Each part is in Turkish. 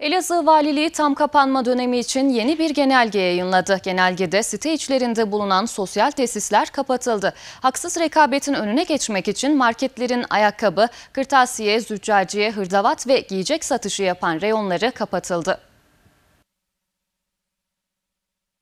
Elazığ Valiliği tam kapanma dönemi için yeni bir genelge yayınladı. Genelgede site içlerinde bulunan sosyal tesisler kapatıldı. Haksız rekabetin önüne geçmek için marketlerin ayakkabı, kırtasiye, züccaciye, hırdavat ve giyecek satışı yapan reyonları kapatıldı.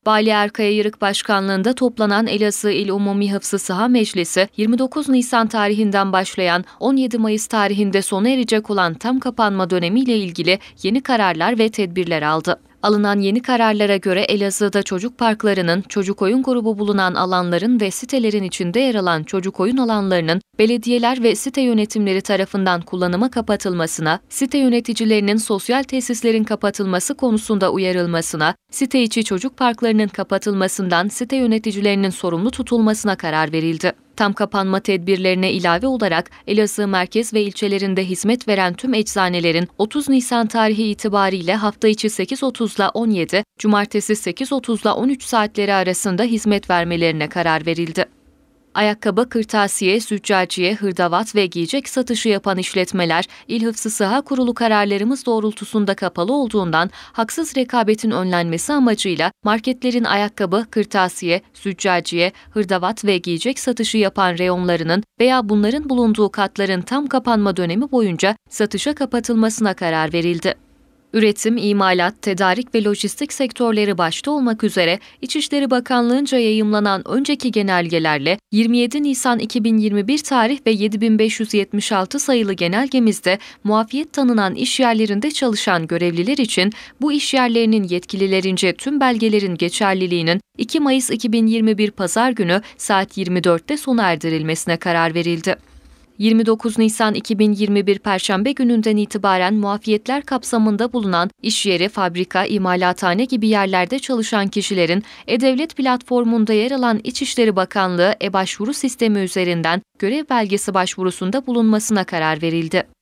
Vali Erkaya Yırık Başkanlığı'nda toplanan Elazığ İl Umumi Hıfzı Sıha Meclisi 29 Nisan tarihinden başlayan 17 Mayıs tarihinde sona erecek olan tam kapanma dönemiyle ilgili yeni kararlar ve tedbirler aldı. Alınan yeni kararlara göre Elazığ'da çocuk parklarının, çocuk oyun grubu bulunan alanların ve sitelerin içinde yer alan çocuk oyun alanlarının belediyeler ve site yönetimleri tarafından kullanıma kapatılmasına, site yöneticilerinin sosyal tesislerin kapatılması konusunda uyarılmasına, site içi çocuk parklarının kapatılmasından site yöneticilerinin sorumlu tutulmasına karar verildi. Tam kapanma tedbirlerine ilave olarak Elazığ merkez ve ilçelerinde hizmet veren tüm eczanelerin 30 Nisan tarihi itibariyle hafta içi 8.30 ile 17, cumartesi 8.30 ile 13 saatleri arasında hizmet vermelerine karar verildi ayakkabı, kırtasiye, züccaciye, hırdavat ve giyecek satışı yapan işletmeler İl Hıfzı Sıha Kurulu kararlarımız doğrultusunda kapalı olduğundan haksız rekabetin önlenmesi amacıyla marketlerin ayakkabı, kırtasiye, züccaciye, hırdavat ve giyecek satışı yapan reyonlarının veya bunların bulunduğu katların tam kapanma dönemi boyunca satışa kapatılmasına karar verildi. Üretim, imalat, tedarik ve lojistik sektörleri başta olmak üzere İçişleri Bakanlığı'nca yayımlanan önceki genelgelerle 27 Nisan 2021 tarih ve 7576 sayılı genelgemizde muafiyet tanınan iş yerlerinde çalışan görevliler için bu iş yerlerinin yetkililerince tüm belgelerin geçerliliğinin 2 Mayıs 2021 Pazar günü saat 24'te sona erdirilmesine karar verildi. 29 Nisan 2021 Perşembe gününden itibaren muafiyetler kapsamında bulunan iş yeri, fabrika, imalathane gibi yerlerde çalışan kişilerin E-Devlet platformunda yer alan İçişleri Bakanlığı e-başvuru sistemi üzerinden görev belgesi başvurusunda bulunmasına karar verildi.